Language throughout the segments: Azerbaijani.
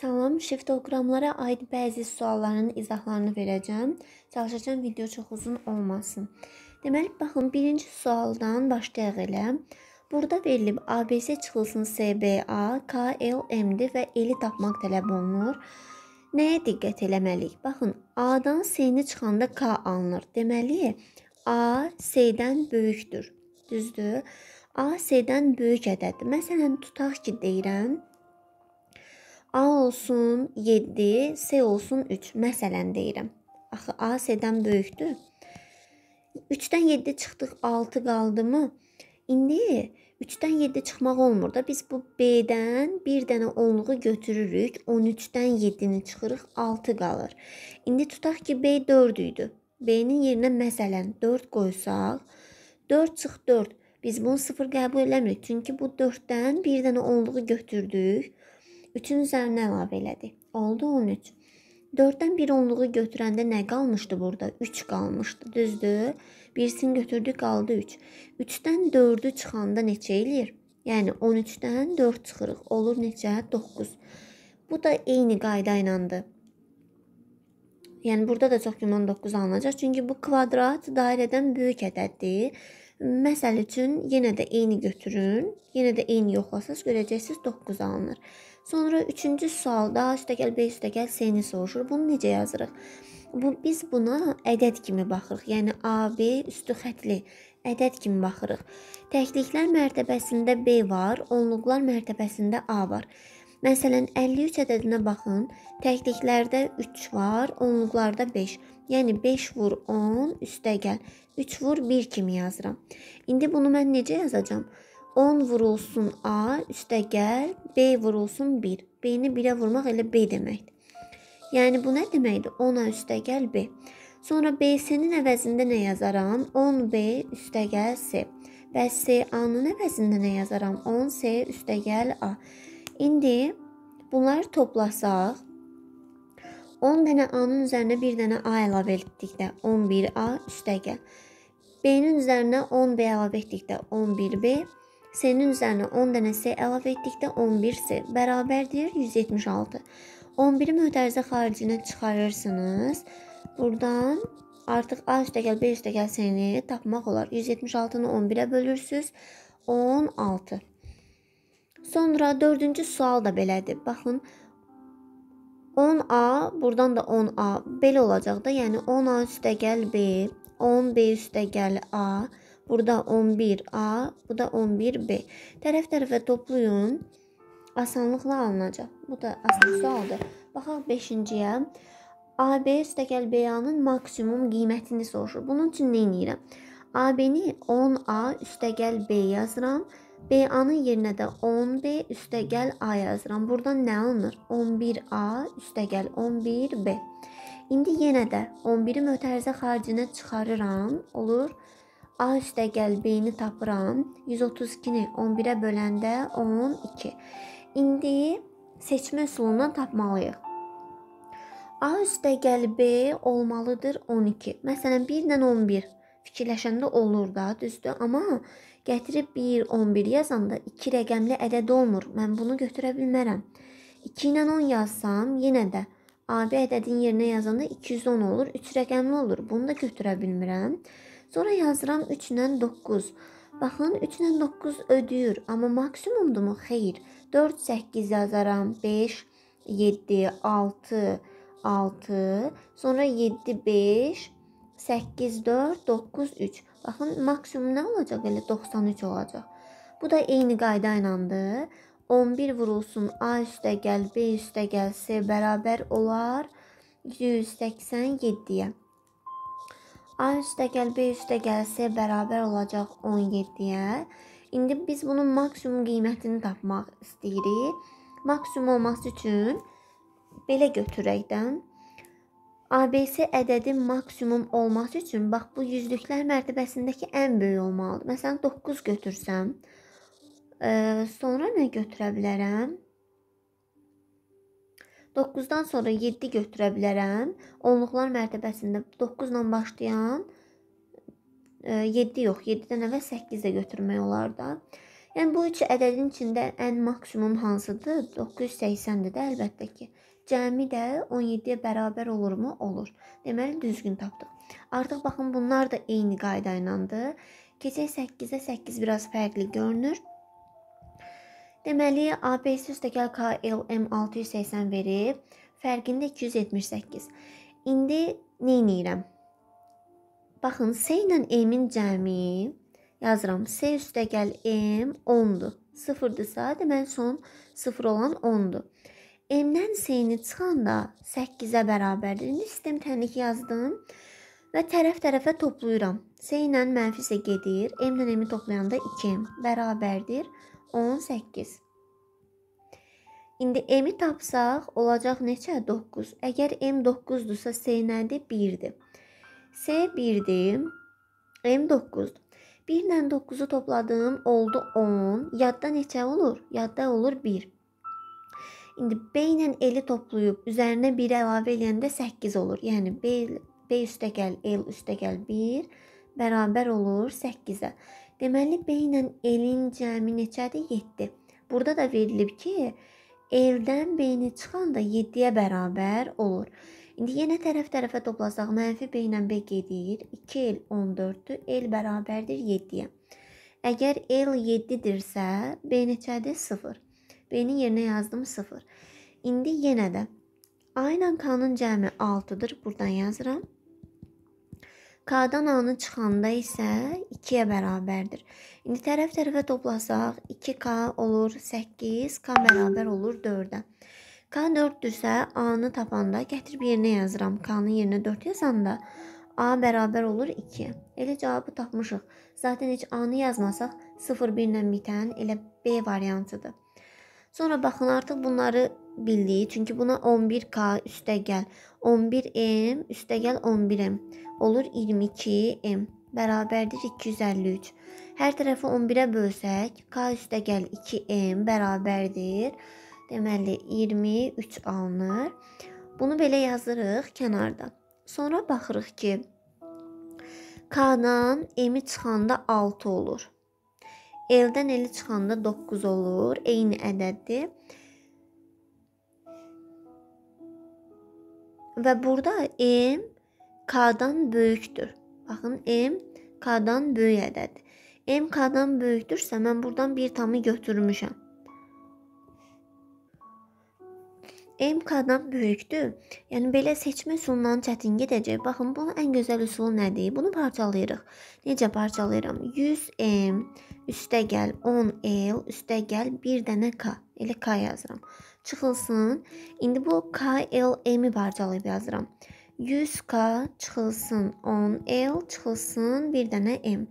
Salam, şiftoqramlara aid bəzi sualların izahlarını verəcəm. Çalışacağam video çox uzun olmasın. Deməli, baxın, birinci sualdan başlayaq elə. Burada verilib ABC çıxılsın SBA, KLM-dir və eli tapmaq tələb olunur. Nəyə diqqət eləməliyik? Baxın, A-dan C-ni çıxanda K alınır. Deməli, A C-dən böyükdür. Düzdür? A C-dən böyük ədəddir. Məsələn, tutaq ki, deyirəm, A olsun 7, S olsun 3. Məsələn deyirəm. Axı A S-dən böyükdür. 3-dən 7 çıxdıq, 6 qaldımı? İndi 3-dən 7 çıxmaq olmur da biz bu B-dən bir dənə onluğu götürürük. 13-dən 7-ni çıxırıq, 6 qalır. İndi tutaq ki B 4 idi. B-nin yerinə məsələn 4 qoysaq, 4 çıx 4. Biz bunu 0 qəbul eləmirik. Çünki bu 4-dən bir dənə onluğu götürdük üçün üzərinə əlavə elədi. Oldu 13. 4-dən 1 onluğu götürəndə nə qalmışdı burada? 3 qalmışdı, düzdür? Birisini götürdük, qaldı 3. 3-dən 4-ü çıxanda neçə eləyir? Yəni 13-dən 4 çıxırıq. Olur neçə? 9. Bu da eyni qayda iləndir. Yəni burada da çox güman 9 alınacaq. Çünki bu kvadrat dairədən böyük ədəddir. Məsəl üçün yenə də eyni götürün, yenə də eyni yoxlasaz görəcəksiniz 9 alınır. Sonra 3-cü sualda üstəgəl B üstəgəl C-ni soruşur. Bunu necə yazırıq? Bu biz buna ədəd kimi baxırıq. Yəni AB üstü xətli ədəd kimi baxırıq. Təkliklər mərtəbəsində B var, onluqlar mərtəbəsində A var. Məsələn 53 ədədinə baxın. Təkliklərdə 3 var, onluqlarda 5. Yəni 5 vur 10 üstə gəl. 3 vur 1 kimi yazıram. İndi bunu mən necə yazacağam? 10 vurulsun A üstə gəl, B vurulsun 1. B-ni 1-ə vurmaq elə B deməkdir. Yəni bu nə deməkdir? 10-a üstə gəl B. Sonra B-sinin əvəzində nə yazaram? 10B üstə gəl C. Bəs C-A-nın əvəzində nə yazaram? 10C üstə gəl A. İndi bunları toplasaq 10 dənə A-nın üzərinə bir dənə A əlavə etdikdə 11A üstəgə. B-nin üzərinə 10B əlavə etdikdə 11B. C-nin üzərinə 10 dənə C əlavə etdikdə 11C bərabərdir 176. 11-i mötərizə xaricinə çıxarırsınız. Buradan artıq A üstəgəl B üstəgəl C-ni tapmaq olar. 176-nı 11-ə bölürsüz. 16. Sonra dördüncü sual da belədir. Baxın, 10A, buradan da 10A belə olacaq da. Yəni 10A üstəgəl B, 10B üstəgəl A, burada 11A, bu da 11B. Tərəf-tərəfə toplayın. Asanlıqla alınacaq. Bu da asan sualdır. Baxaq 5-ciyə. AB üstəgəl BA-nın maksimum qiymətini soruşur. Bunun üçün nə edirəm? AB-ni 10A üstəgəl B yazıram. BA-nın yerinə də 10B üstəgəl A yazıram. Burdan nə alınır? 11A üstəgəl 11B. İndi yenə də 11-i mötərizə xaricinə çıxarıram. Olur. A üstəgəl B-ni tapıram. 132-ni 11-ə böləndə 12. İndi seçmə üsulundan tapmalıyıq. A üstəgəl B olmalıdır 12. Məsələn 1 ilə 11 fikirləşəndə olur da, düzdür? Amma gətirib 1 11 yazanda 2 rəqəmli ədəd olmur. Mən bunu götürə bilmərəm. 2 ilə 10 yazsam yenə də AB ədədin yerinə yazanda 210 olur, 3 rəqəmli olur. Bunu da götürə bilmirəm. Sonra yazıram 3 ilə 9. Baxın 3 ilə 9 ödəyir, amma maksimumdumu? Xeyr. 4 8 yazaram, 5 7 6 6, sonra 7 5 8, 4, 9, 3. Baxın, maksimum nə olacaq? Elə 93 olacaq. Bu da eyni qayda iləndir. 11 vurulsun A üstə gəl, B üstə gəl, C bərabər olar 187-yə. A üstə gəl, B üstə gəl, C bərabər olacaq 17-yə. İndi biz bunun maksimum qiymətini tapmaq istəyirik. Maksimum olması üçün belə götürəkdən ABS ədədi maksimum olması üçün bax bu yüzlüklər mərtəbəsindəki ən böyük olmalıdır. Məsələn 9 götürsəm, e, sonra nə götürə bilərəm? 9-dan sonra 7 götürə bilərəm. Onluqlar mərtəbəsində 9-la başlayan e, 7 yox, 7-dən əvvəl 8 də götürmək olar da. Yəni bu üç ədədin içində ən maksimum hansıdır? 980-dir də əlbəttə ki. Cəmi də 17-yə bərabər olurmu? Olur. Deməli düzgün tapdıq. Artıq baxın bunlar da eyni qayda iləndir. Keçək 8-ə 8 biraz fərqli görünür. Deməli ABC üstəgəl KLM 680 verib, fərqində 278. İndi nə edirəm? Baxın, S ilə M-in cəmi yazıram. S üstəgəl M 10-dur. 0-dırsa, deməli son 0 olan 10-dur. M-dən C-ni çıxanda 8-ə bərabərdir. İndi sistem tənlik yazdım və tərəf-tərəfə toplayıram. C ilə mənfi isə gedir. M ilə M-i toplayanda 2M bərabərdir 18. İndi M-i tapsaq olacaq neçə? 9. Əgər M 9-dursa C nədir? 1-dir. C 1-dir. M 9-dur. 1 ilə 9-u topladım, oldu 10. Yadda neçə olur? Yadda olur 1. İndi B-lə L-i toplayıb üzərinə 1 əlavə eləyəndə 8 olur. Yəni B, B üstəgəl L üstəgəl 1 bərabər olur 8-ə. Deməli B ilə L-in cəmi neçədir? 7. Burada da verilib ki, L-dən B-ni çıxanda 7-yə bərabər olur. İndi yenə tərəf tərəfə toplasaq mənfi B ilə B gedir. 2L 14-dür. L bərabərdir 7-yə. Əgər L 7-dirsə, B neçədir? 0. B-nin yerine yazdım 0. İndi yenə də A-dan K-nın cəmi 6-dır. Buradan yazıram. K-dan A-nın çıxanda isə 2-yə bərabərdir. İndi tərəf-tərəfə toplasaq 2K olur 8, K bərabər olur 4-ə. K 4-dürsə A-nı tapanda gətirib yerinə yazıram. K-nın yerinə 4 yazanda A bərabər olur 2. Elə cavabı tapmışıq. Zaten heç A-nı yazmasaq 0-1 ilə bitən elə B variantıdır. Sonra baxın artıq bunları bildik. Çünki buna 11K üstəgəl 11M üstəgəl 11M olur 22M bərabərdir 253. Hər tərəfi 11-ə bölsək K üstəgəl 2M bərabərdir. Deməli 23 alınır. Bunu belə yazırıq kənarda. Sonra baxırıq ki K-dan M-i çıxanda 6 olur. Eldən eli çıxanda 9 olur, eyni ədəddir. Və burada M K-dan böyükdür. Baxın M K-dan böyük ədəddir. M K-dan böyükdürsə mən buradan bir tamı götürmüşəm. MK-dan böyükdür. Yəni belə seçmə üsulundan çətin gedəcək. Baxın, bunun ən gözəl üsulu nədir? Bunu parçalayırıq. Necə parçalayıram? 100M üstə gəl 10L üstə gəl bir dənə K. Elə K yazıram. Çıxılsın. İndi bu KLM-i parçalayıb yazıram. 100K çıxılsın 10L çıxılsın bir dənə M.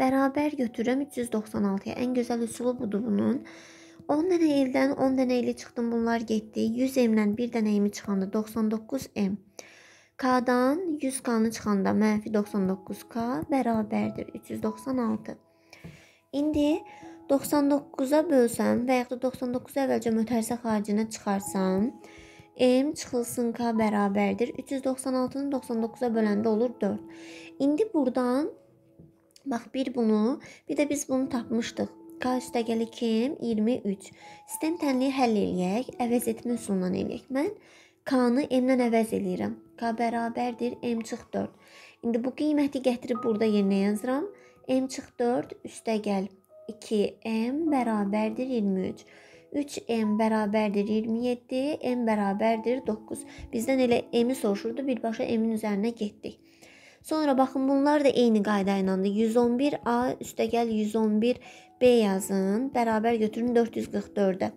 Bərabər götürürəm 396-ya. Ən gözəl üsulu budur bunun. 10 dənə eldən 10 dənə eli çıxdım, bunlar getdi. 100 M-dən 1 dənə M çıxanda 99 M. K-dan 100 K-nı çıxanda mənfi 99 K bərabərdir 396. İndi 99-a bölsəm və yaxud da 99-u əvvəlcə mötərizə xaricinə çıxarsam, M çıxılsın K bərabərdir 396-nı 99-a böləndə olur 4. İndi burdan bax bir bunu, bir də biz bunu tapmışdıq. Qarşıda gəli kim? 23. Sistem tənliyi həll eləyək. Əvəz etmə üsulundan eləyək. Mən K-nı M-dən əvəz eləyirəm. K bərabərdir M çıx 4. İndi bu qiyməti gətirib burada yerinə yazıram. M çıx 4 üstə gəl. 2M bərabərdir 23. 3M bərabərdir 27, M bərabərdir 9. Bizdən elə M-i soruşurdu, birbaşa M-in üzərinə getdik. Sonra baxın bunlar da eyni qayda ilə 111A üstəgəl 111 B yazın. Bərabər götürün 444-ə.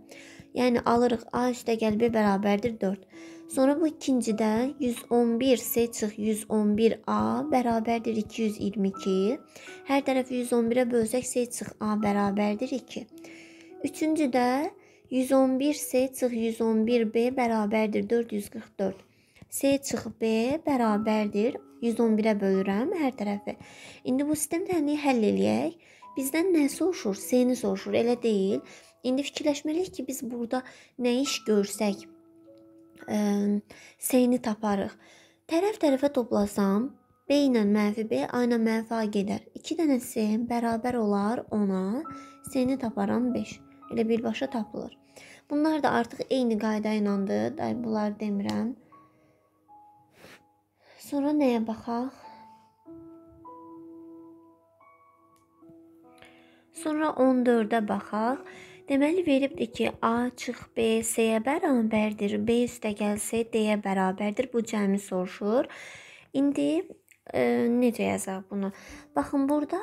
Yəni alırıq A üstəgəl B bərabərdir 4. Sonra bu ikincidə 111 S çıx 111 A bərabərdir 222. Hər tərəfi 111-ə bölsək S çıx A bərabərdir 2. Üçüncüdə 111 S çıx 111 B bərabərdir 444. S çıx B bərabərdir 111-ə bölürəm hər tərəfi. İndi bu sistem tənliyi həll eləyək. Bizdən nə soruşur? Səni soruşur, elə deyil? İndi fikirləşməliyik ki, biz burada nə iş görsək, ə, səni taparıq. Tərəf-tərəfə toplasam, B ilə mənfi B, A ilə mənfi A gedər. 2 dənə C bərabər olar 10-a, seni taparam 5. Elə birbaşa tapılır. Bunlar da artıq eyni qayda ilədir. Bunlar demirəm. Sonra nəyə baxaq? Sonra 14-ə baxaq. Deməli veribdir ki, A çıx B C-yə bərabərdir. B üstəgəl C D-yə bərabərdir. Bu cəmi soruşur. İndi e, necə yazaq bunu? Baxın burada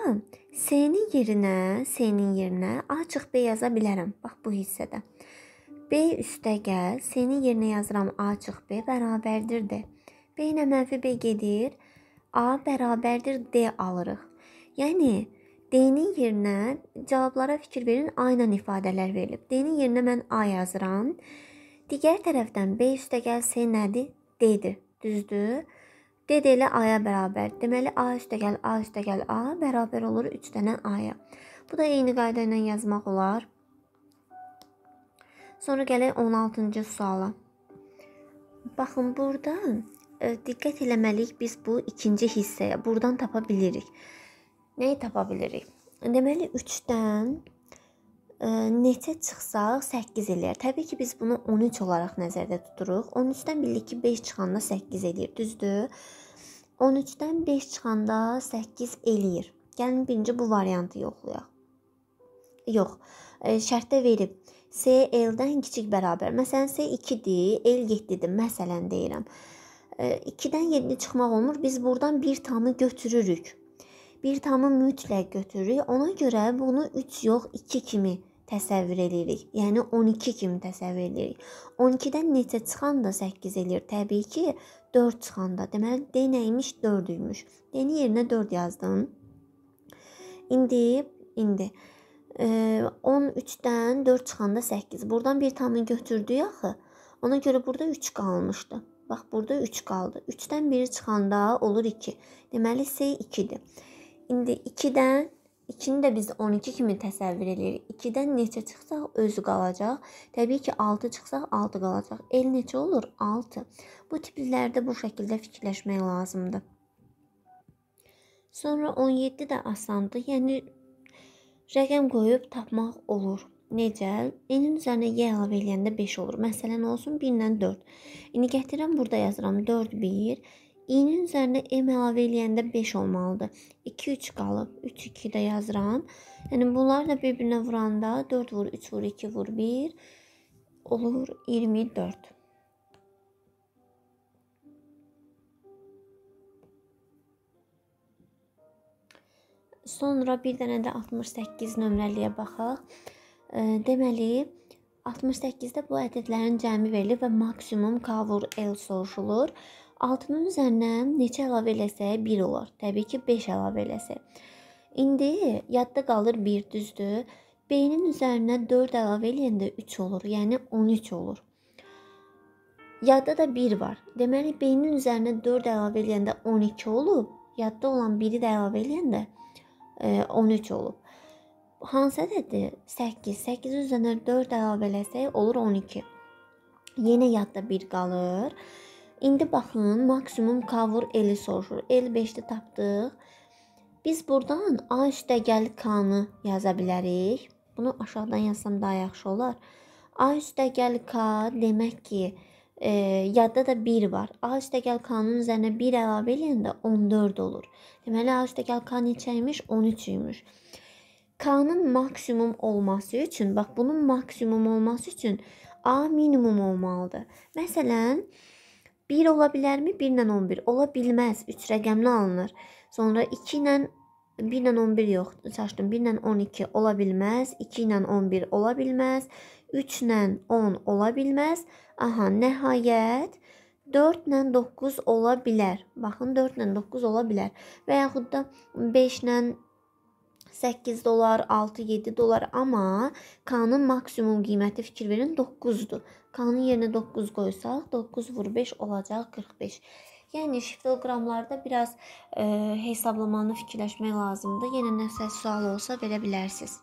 C-nin yerinə, C-nin yerinə A çıx B yaza bilərəm. Bax bu hissədə. B üstəgəl C-nin yerinə yazıram A çıx B bərabərdir D. B ilə mənfi B gedir. A bərabərdir D alırıq. Yəni D-nin yerinə cavablara fikir verin, A ilə ifadələr verilib. D-nin yerinə mən A yazıram. Digər tərəfdən B üstəgəl S nədir? D-dir. Düzdür? D də ilə A-ya bərabər. Deməli A üstəgəl A üstəgəl A bərabər olur 3 dənə A-ya. Bu da eyni qayda ilə yazmaq olar. Sonra gəlir 16-cı suala. Baxın, burada ə, e, diqqət eləməliyik biz bu ikinci hissəyə. Burdan tapa bilirik nəyi tapa bilirik? Deməli 3-dən e, neçə çıxsaq 8 eləyər. Təbii ki, biz bunu 13 olaraq nəzərdə tuturuq. 13-dən bildik ki, 5 çıxanda 8 eləyir, düzdür? 13-dən 5 çıxanda 8 eləyir. Gəlin birinci bu variantı yoxlayaq. Yox, e, şərtdə verib. S L-dən kiçik bərabər. Məsələn, S 2-dir, L 7-dir, məsələn deyirəm. 2-dən e, 7 çıxmaq olmur. Biz buradan bir tamı götürürük bir tamı mütləq götürürük. Ona görə bunu 3 yox, 2 kimi təsəvvür eləyirik. Yəni 12 kimi təsəvvür eləyirik. 12-dən neçə çıxanda 8 eləyir. Təbii ki, 4 çıxanda. Deməli D nəymiş? 4 imiş. D-ni yerinə 4 yazdım. İndi indi e, 13-dən 4 çıxanda 8. Burdan bir tamı götürdük axı. Ona görə burada 3 qalmışdı. Bax burada 3 qaldı. 3-dən biri çıxanda olur 2. Deməli C 2-dir. İndi 2-dən 2-ni də biz 12 kimi təsəvvür edirik. 2-dən neçə çıxsaq özü qalacaq. Təbii ki, 6 çıxsaq 6 qalacaq. El neçə olur? 6. Bu tiplərdə bu şəkildə fikirləşmək lazımdır. Sonra 17 də asandır. Yəni rəqəm qoyub tapmaq olur. Necə? N-in üzərinə y əlavə edəndə 5 olur. Məsələn olsun 1 ilə 4. İndi gətirəm burada yazıram 4 1 İyinin üzərində M əlavə eləyəndə 5 olmalıdır. 2 3 qalıb. 3 2 də yazıram. Yəni bunlar da bir-birinə vuranda 4 vur 3 vur 2 vur 1 olur 24. Sonra bir dənə də 68 nömrəliyə baxaq. Deməli 68-də bu ədədlərin cəmi verilir və maksimum K vur L soruşulur. Altının üzərinə neçə əlavə eləsə 1 olar. Təbii ki, 5 əlavə eləsə. İndi yadda qalır 1, düzdür? B-nin üzərinə 4 əlavə eləyəndə 3 olur, yəni 13 olur. Yadda da 1 var. Deməli B-nin üzərinə 4 əlavə eləyəndə 12 olub, yadda olan 1-i də əlavə eləyəndə 13 e, olub. Hansı ədəddir? 8. 8 üzərinə 4 əlavə eləsək olur 12. Yenə yadda 1 qalır. İndi baxın, maksimum cover L-i soruşur. L 5-də tapdıq. Biz burdan A üstəgəl K-nı yaza bilərik. Bunu aşağıdan yazsam daha yaxşı olar. A üstəgəl K demək ki, e, yadda da 1 var. A üstəgəl K-nın üzərinə 1 əlavə eləyəndə 14 olur. Deməli A üstəgəl K neçə imiş? 13 imiş. K-nın maksimum olması üçün, bax bunun maksimum olması üçün A minimum olmalıdır. Məsələn, 1 ola bilərmi? 1 ilə 11 ola bilməz. 3 rəqəmli alınır. Sonra 2 ilə 1 ilə 11 yox, çaşdım. 1 ilə 12 ola bilməz. 2 ilə 11 ola bilməz. 3 ilə 10 ola bilməz. Aha, nəhayət 4 ilə 9 ola bilər. Baxın, 4 ilə 9 ola bilər. Və yaxud da 5 ilə 8 dolar, 6-7 dolar amma K-nın maksimum qiyməti fikir verin 9-dur. K-nın yerinə 9 qoysaq 9 vur 5 olacaq 45. Yəni şifroqramlarda biraz e, hesablamanı fikirləşmək lazımdır. Yenə nəsə sual olsa verə bilərsiniz.